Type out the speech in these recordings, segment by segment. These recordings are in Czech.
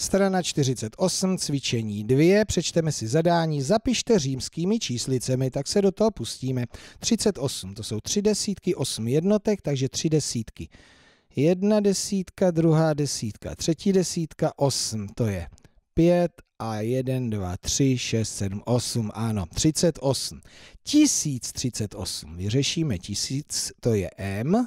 Strana 48, cvičení 2, přečteme si zadání, zapište římskými číslicemi, tak se do toho pustíme. 38, to jsou tři desítky, 8 jednotek, takže tři desítky. Jedna desítka, druhá desítka, třetí desítka, 8, to je 5 a 1, 2, 3, 6, 7, 8, ano, 38. 1038, vyřešíme 1000, to je M,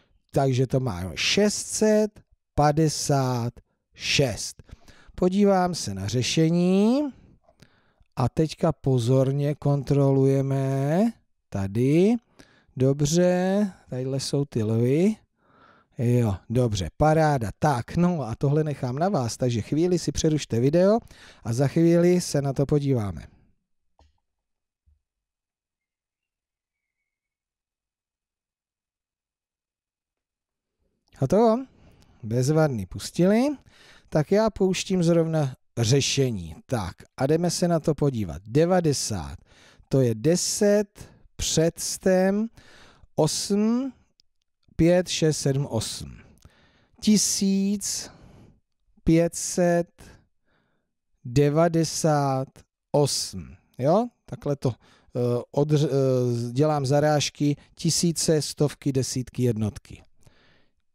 takže to má 656. Podívám se na řešení a teďka pozorně kontrolujeme tady. Dobře, tadyhle jsou ty lvy. Jo, dobře, paráda. Tak, no a tohle nechám na vás, takže chvíli si přerušte video a za chvíli se na to podíváme. A to bezvadný pustili, tak já pouštím zrovna řešení. Tak a jdeme se na to podívat. 90, to je 10 před stem 8, 5, 6, 7, 8. 1598. Jo? Takhle to eh, od, eh, dělám zarážky tisíce, stovky, desítky, jednotky.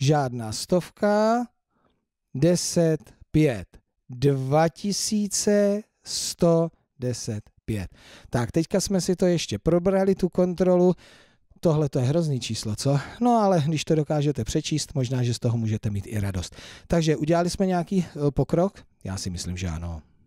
žádná stovka, 10, 5, 2110, 5. Tak, teďka jsme si to ještě probrali, tu kontrolu. Tohle to je hrozný číslo, co? No ale když to dokážete přečíst, možná, že z toho můžete mít i radost. Takže udělali jsme nějaký eh, pokrok? Já si myslím, že ano.